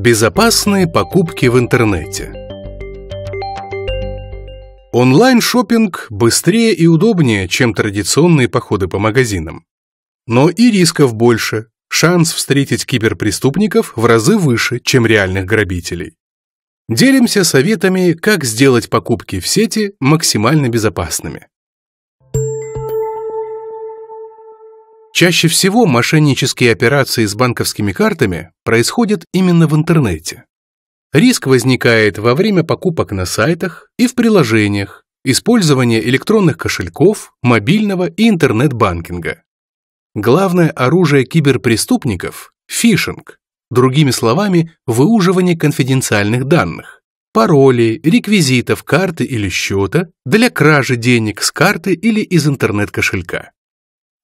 Безопасные покупки в интернете. онлайн шопинг быстрее и удобнее, чем традиционные походы по магазинам. Но и рисков больше. Шанс встретить киберпреступников в разы выше, чем реальных грабителей. Делимся советами, как сделать покупки в сети максимально безопасными. Чаще всего мошеннические операции с банковскими картами происходят именно в интернете. Риск возникает во время покупок на сайтах и в приложениях, использования электронных кошельков, мобильного и интернет-банкинга. Главное оружие киберпреступников – фишинг, другими словами, выуживание конфиденциальных данных, паролей, реквизитов карты или счета для кражи денег с карты или из интернет-кошелька.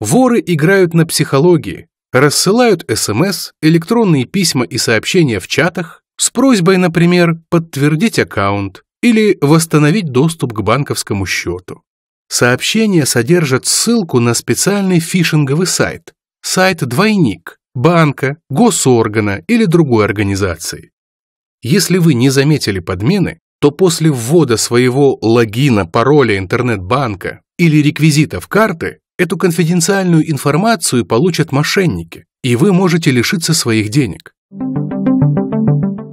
Воры играют на психологии, рассылают СМС, электронные письма и сообщения в чатах с просьбой, например, подтвердить аккаунт или восстановить доступ к банковскому счету. Сообщения содержат ссылку на специальный фишинговый сайт, сайт-двойник, банка, госоргана или другой организации. Если вы не заметили подмены, то после ввода своего логина, пароля интернет-банка или реквизитов карты Эту конфиденциальную информацию получат мошенники, и вы можете лишиться своих денег.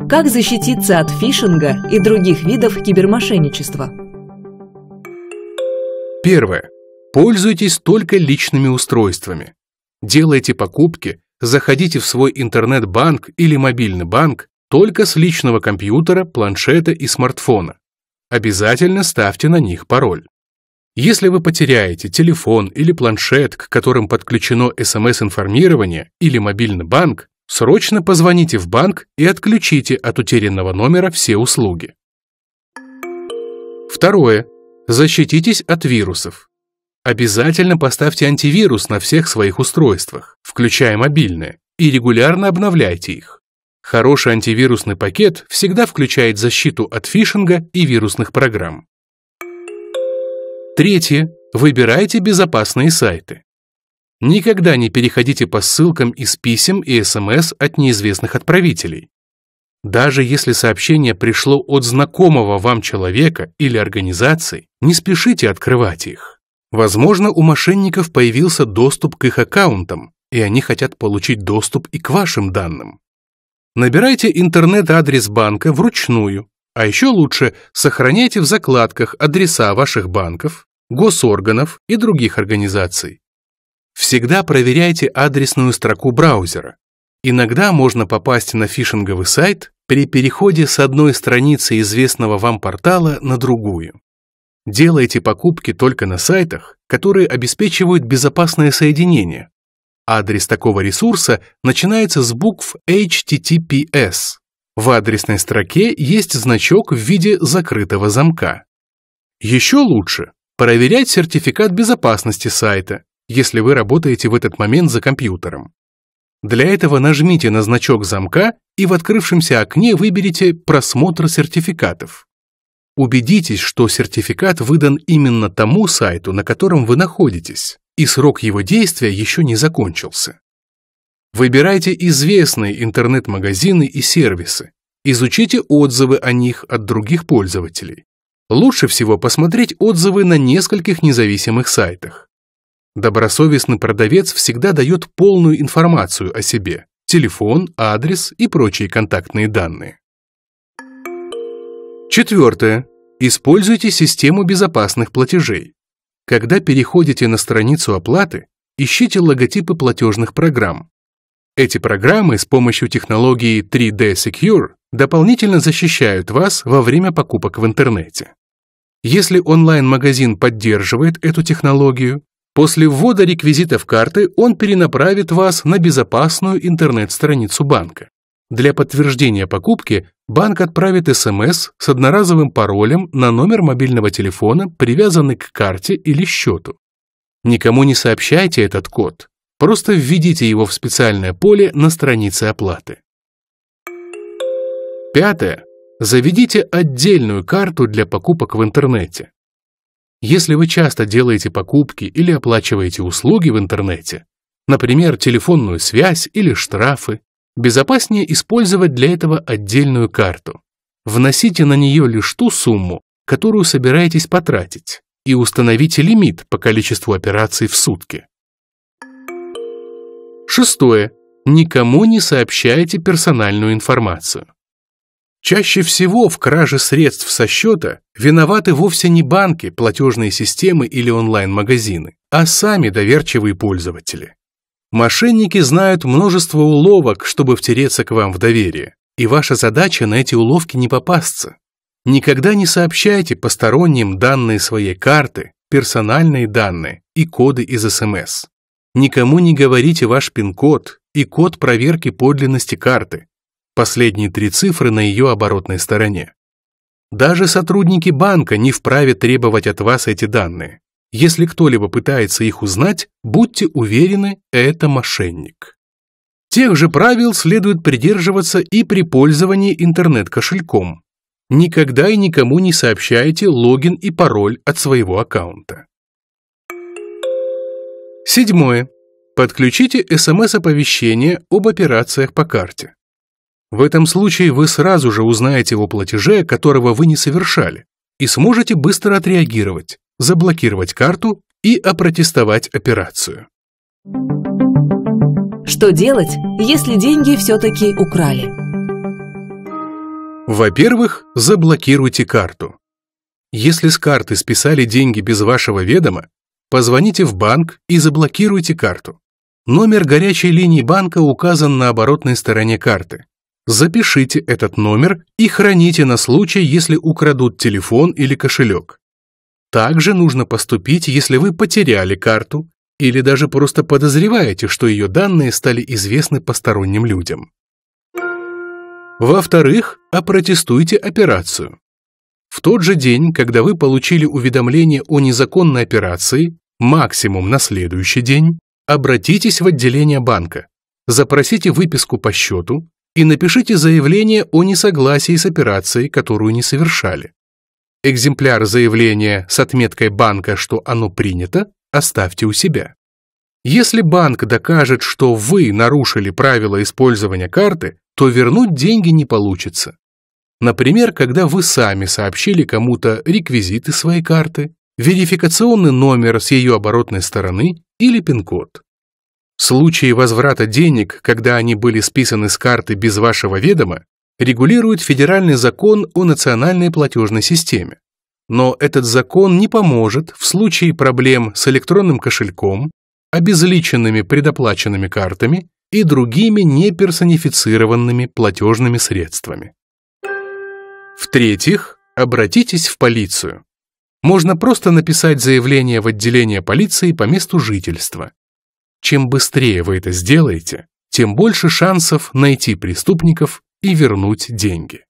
Как защититься от фишинга и других видов кибермошенничества? Первое. Пользуйтесь только личными устройствами. Делайте покупки, заходите в свой интернет-банк или мобильный банк только с личного компьютера, планшета и смартфона. Обязательно ставьте на них пароль. Если вы потеряете телефон или планшет, к которым подключено СМС-информирование или мобильный банк, срочно позвоните в банк и отключите от утерянного номера все услуги. Второе. Защититесь от вирусов. Обязательно поставьте антивирус на всех своих устройствах, включая мобильные, и регулярно обновляйте их. Хороший антивирусный пакет всегда включает защиту от фишинга и вирусных программ. Третье. Выбирайте безопасные сайты. Никогда не переходите по ссылкам из писем и СМС от неизвестных отправителей. Даже если сообщение пришло от знакомого вам человека или организации, не спешите открывать их. Возможно, у мошенников появился доступ к их аккаунтам, и они хотят получить доступ и к вашим данным. Набирайте интернет-адрес банка вручную, а еще лучше сохраняйте в закладках адреса ваших банков, госорганов и других организаций. Всегда проверяйте адресную строку браузера. Иногда можно попасть на фишинговый сайт при переходе с одной страницы известного вам портала на другую. Делайте покупки только на сайтах, которые обеспечивают безопасное соединение. Адрес такого ресурса начинается с букв HTTPS. В адресной строке есть значок в виде закрытого замка. Еще лучше проверять сертификат безопасности сайта, если вы работаете в этот момент за компьютером. Для этого нажмите на значок замка и в открывшемся окне выберите «Просмотр сертификатов». Убедитесь, что сертификат выдан именно тому сайту, на котором вы находитесь, и срок его действия еще не закончился. Выбирайте известные интернет-магазины и сервисы, изучите отзывы о них от других пользователей лучше всего посмотреть отзывы на нескольких независимых сайтах. Добросовестный продавец всегда дает полную информацию о себе – телефон, адрес и прочие контактные данные. Четвертое. Используйте систему безопасных платежей. Когда переходите на страницу оплаты, ищите логотипы платежных программ. Эти программы с помощью технологии 3D Secure дополнительно защищают вас во время покупок в интернете. Если онлайн-магазин поддерживает эту технологию, после ввода реквизитов карты он перенаправит вас на безопасную интернет-страницу банка. Для подтверждения покупки банк отправит СМС с одноразовым паролем на номер мобильного телефона, привязанный к карте или счету. Никому не сообщайте этот код, просто введите его в специальное поле на странице оплаты. Пятое. Заведите отдельную карту для покупок в интернете. Если вы часто делаете покупки или оплачиваете услуги в интернете, например, телефонную связь или штрафы, безопаснее использовать для этого отдельную карту. Вносите на нее лишь ту сумму, которую собираетесь потратить, и установите лимит по количеству операций в сутки. Шестое. Никому не сообщайте персональную информацию. Чаще всего в краже средств со счета виноваты вовсе не банки, платежные системы или онлайн-магазины, а сами доверчивые пользователи. Мошенники знают множество уловок, чтобы втереться к вам в доверие, и ваша задача на эти уловки не попасться. Никогда не сообщайте посторонним данные своей карты, персональные данные и коды из СМС. Эм Никому не говорите ваш пин-код и код проверки подлинности карты, последние три цифры на ее оборотной стороне. Даже сотрудники банка не вправе требовать от вас эти данные. Если кто-либо пытается их узнать, будьте уверены, это мошенник. Тех же правил следует придерживаться и при пользовании интернет-кошельком. Никогда и никому не сообщайте логин и пароль от своего аккаунта. Седьмое. Подключите СМС-оповещение об операциях по карте. В этом случае вы сразу же узнаете о платеже, которого вы не совершали, и сможете быстро отреагировать, заблокировать карту и опротестовать операцию. Что делать, если деньги все-таки украли? Во-первых, заблокируйте карту. Если с карты списали деньги без вашего ведома, позвоните в банк и заблокируйте карту. Номер горячей линии банка указан на оборотной стороне карты. Запишите этот номер и храните на случай, если украдут телефон или кошелек. Также нужно поступить, если вы потеряли карту или даже просто подозреваете, что ее данные стали известны посторонним людям. Во-вторых, опротестуйте операцию. В тот же день, когда вы получили уведомление о незаконной операции, максимум на следующий день, обратитесь в отделение банка, запросите выписку по счету, и напишите заявление о несогласии с операцией, которую не совершали. Экземпляр заявления с отметкой банка, что оно принято, оставьте у себя. Если банк докажет, что вы нарушили правила использования карты, то вернуть деньги не получится. Например, когда вы сами сообщили кому-то реквизиты своей карты, верификационный номер с ее оборотной стороны или пин-код. Случаи возврата денег, когда они были списаны с карты без вашего ведома, регулирует федеральный закон о национальной платежной системе. Но этот закон не поможет в случае проблем с электронным кошельком, обезличенными предоплаченными картами и другими неперсонифицированными платежными средствами. В-третьих, обратитесь в полицию. Можно просто написать заявление в отделение полиции по месту жительства. Чем быстрее вы это сделаете, тем больше шансов найти преступников и вернуть деньги.